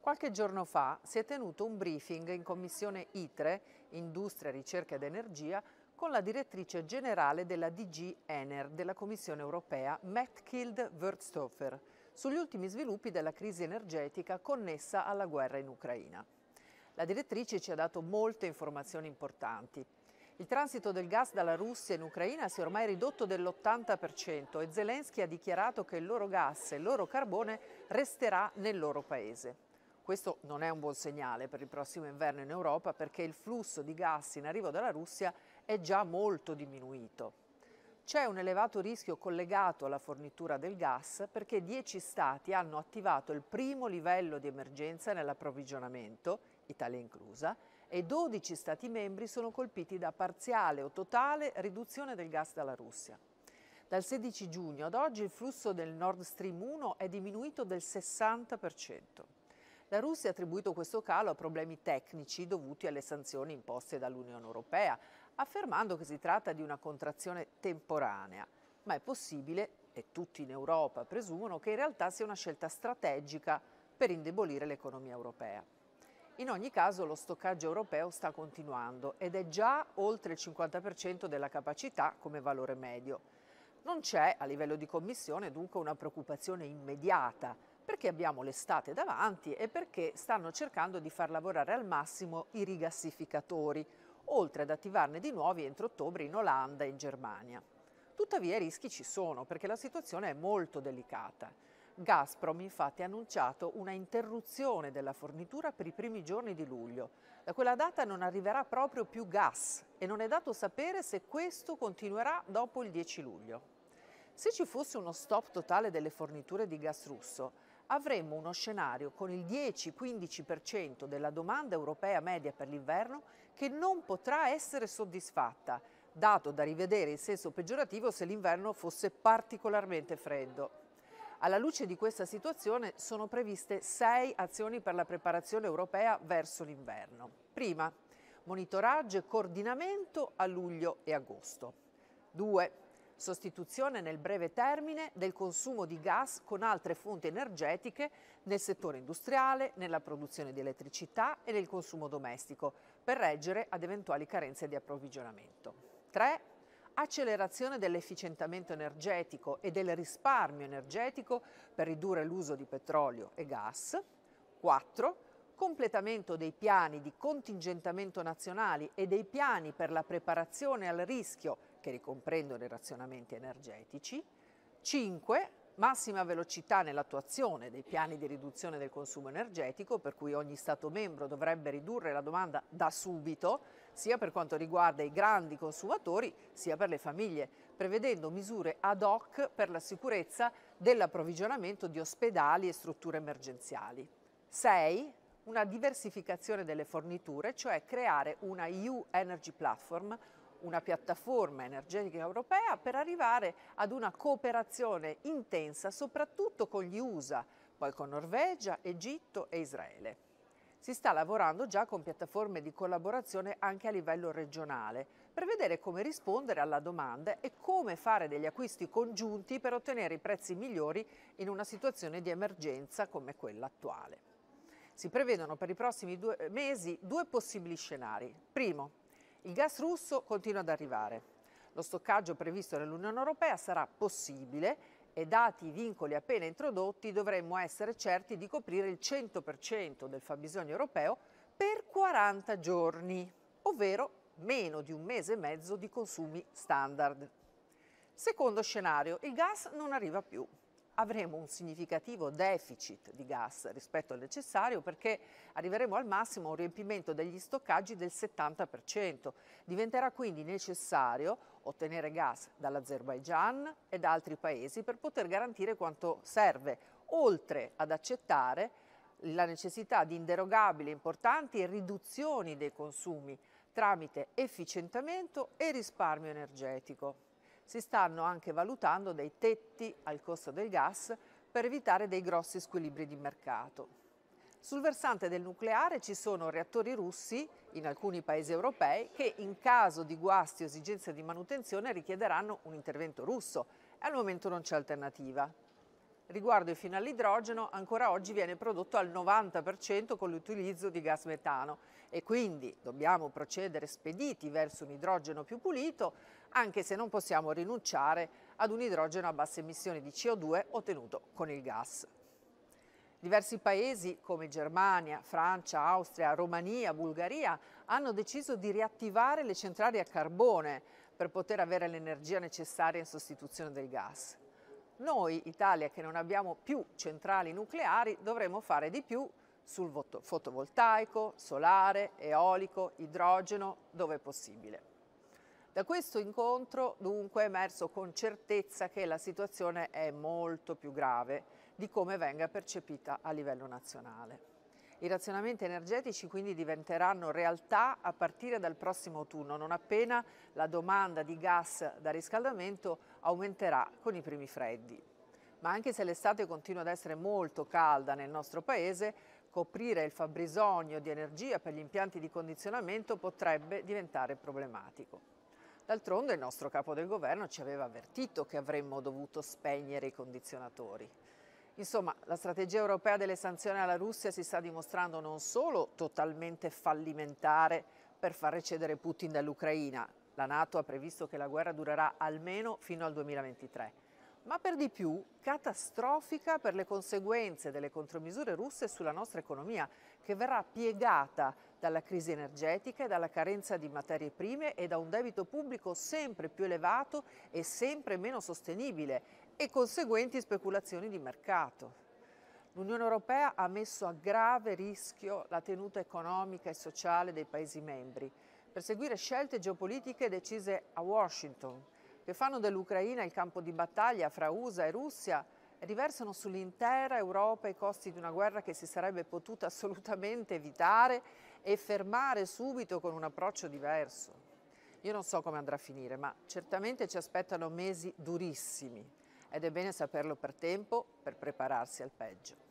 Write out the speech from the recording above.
Qualche giorno fa si è tenuto un briefing in Commissione ITRE, Industria, Ricerca ed Energia, con la direttrice generale della DG Ener della Commissione europea, Mettkild Wursthofer, sugli ultimi sviluppi della crisi energetica connessa alla guerra in Ucraina. La direttrice ci ha dato molte informazioni importanti. Il transito del gas dalla Russia in Ucraina si è ormai ridotto dell'80% e Zelensky ha dichiarato che il loro gas e il loro carbone resterà nel loro paese. Questo non è un buon segnale per il prossimo inverno in Europa perché il flusso di gas in arrivo dalla Russia è già molto diminuito. C'è un elevato rischio collegato alla fornitura del gas perché 10 stati hanno attivato il primo livello di emergenza nell'approvvigionamento, Italia inclusa, e 12 stati membri sono colpiti da parziale o totale riduzione del gas dalla Russia. Dal 16 giugno ad oggi il flusso del Nord Stream 1 è diminuito del 60%. La Russia ha attribuito questo calo a problemi tecnici dovuti alle sanzioni imposte dall'Unione Europea, affermando che si tratta di una contrazione temporanea, ma è possibile, e tutti in Europa presumono, che in realtà sia una scelta strategica per indebolire l'economia europea. In ogni caso lo stoccaggio europeo sta continuando ed è già oltre il 50% della capacità come valore medio. Non c'è a livello di Commissione dunque una preoccupazione immediata perché abbiamo l'estate davanti e perché stanno cercando di far lavorare al massimo i rigassificatori, oltre ad attivarne di nuovi entro ottobre in Olanda e in Germania. Tuttavia i rischi ci sono perché la situazione è molto delicata. Gazprom infatti ha annunciato una interruzione della fornitura per i primi giorni di luglio. Da quella data non arriverà proprio più gas e non è dato sapere se questo continuerà dopo il 10 luglio. Se ci fosse uno stop totale delle forniture di gas russo, avremmo uno scenario con il 10-15% della domanda europea media per l'inverno che non potrà essere soddisfatta, dato da rivedere in senso peggiorativo se l'inverno fosse particolarmente freddo. Alla luce di questa situazione sono previste sei azioni per la preparazione europea verso l'inverno. Prima, monitoraggio e coordinamento a luglio e agosto. 2 sostituzione nel breve termine del consumo di gas con altre fonti energetiche nel settore industriale, nella produzione di elettricità e nel consumo domestico, per reggere ad eventuali carenze di approvvigionamento. 3 accelerazione dell'efficientamento energetico e del risparmio energetico per ridurre l'uso di petrolio e gas. 4. Completamento dei piani di contingentamento nazionali e dei piani per la preparazione al rischio che ricomprendono i razionamenti energetici. 5. Massima velocità nell'attuazione dei piani di riduzione del consumo energetico, per cui ogni Stato membro dovrebbe ridurre la domanda da subito, sia per quanto riguarda i grandi consumatori, sia per le famiglie, prevedendo misure ad hoc per la sicurezza dell'approvvigionamento di ospedali e strutture emergenziali. 6 una diversificazione delle forniture, cioè creare una EU Energy Platform, una piattaforma energetica europea per arrivare ad una cooperazione intensa soprattutto con gli USA, poi con Norvegia, Egitto e Israele. Si sta lavorando già con piattaforme di collaborazione anche a livello regionale per vedere come rispondere alla domanda e come fare degli acquisti congiunti per ottenere i prezzi migliori in una situazione di emergenza come quella attuale. Si prevedono per i prossimi due mesi due possibili scenari. Primo, il gas russo continua ad arrivare. Lo stoccaggio previsto nell'Unione Europea sarà possibile e dati i vincoli appena introdotti dovremmo essere certi di coprire il 100% del fabbisogno europeo per 40 giorni, ovvero meno di un mese e mezzo di consumi standard. Secondo scenario, il gas non arriva più avremo un significativo deficit di gas rispetto al necessario perché arriveremo al massimo a un riempimento degli stoccaggi del 70%. Diventerà quindi necessario ottenere gas dall'Azerbaigian e da altri paesi per poter garantire quanto serve, oltre ad accettare la necessità di inderogabili e importanti riduzioni dei consumi tramite efficientamento e risparmio energetico si stanno anche valutando dei tetti al costo del gas per evitare dei grossi squilibri di mercato. Sul versante del nucleare ci sono reattori russi in alcuni paesi europei che in caso di guasti o esigenze di manutenzione richiederanno un intervento russo e al momento non c'è alternativa. Riguardo infine all'idrogeno, ancora oggi viene prodotto al 90% con l'utilizzo di gas metano e quindi dobbiamo procedere spediti verso un idrogeno più pulito anche se non possiamo rinunciare ad un idrogeno a basse emissioni di CO2 ottenuto con il gas. Diversi paesi come Germania, Francia, Austria, Romania, Bulgaria hanno deciso di riattivare le centrali a carbone per poter avere l'energia necessaria in sostituzione del gas. Noi, Italia, che non abbiamo più centrali nucleari, dovremo fare di più sul fotovoltaico, solare, eolico, idrogeno, dove possibile. Da questo incontro dunque è emerso con certezza che la situazione è molto più grave di come venga percepita a livello nazionale. I razionamenti energetici quindi diventeranno realtà a partire dal prossimo autunno, non appena la domanda di gas da riscaldamento aumenterà con i primi freddi. Ma anche se l'estate continua ad essere molto calda nel nostro paese, coprire il fabbisogno di energia per gli impianti di condizionamento potrebbe diventare problematico. D'altronde il nostro capo del governo ci aveva avvertito che avremmo dovuto spegnere i condizionatori. Insomma, la strategia europea delle sanzioni alla Russia si sta dimostrando non solo totalmente fallimentare per far recedere Putin dall'Ucraina, la Nato ha previsto che la guerra durerà almeno fino al 2023, ma per di più catastrofica per le conseguenze delle contromisure russe sulla nostra economia, che verrà piegata dalla crisi energetica e dalla carenza di materie prime e da un debito pubblico sempre più elevato e sempre meno sostenibile e conseguenti speculazioni di mercato. L'Unione Europea ha messo a grave rischio la tenuta economica e sociale dei Paesi membri per seguire scelte geopolitiche decise a Washington, che fanno dell'Ucraina il campo di battaglia fra USA e Russia e riversano sull'intera Europa i costi di una guerra che si sarebbe potuta assolutamente evitare e fermare subito con un approccio diverso. Io non so come andrà a finire, ma certamente ci aspettano mesi durissimi ed è bene saperlo per tempo per prepararsi al peggio.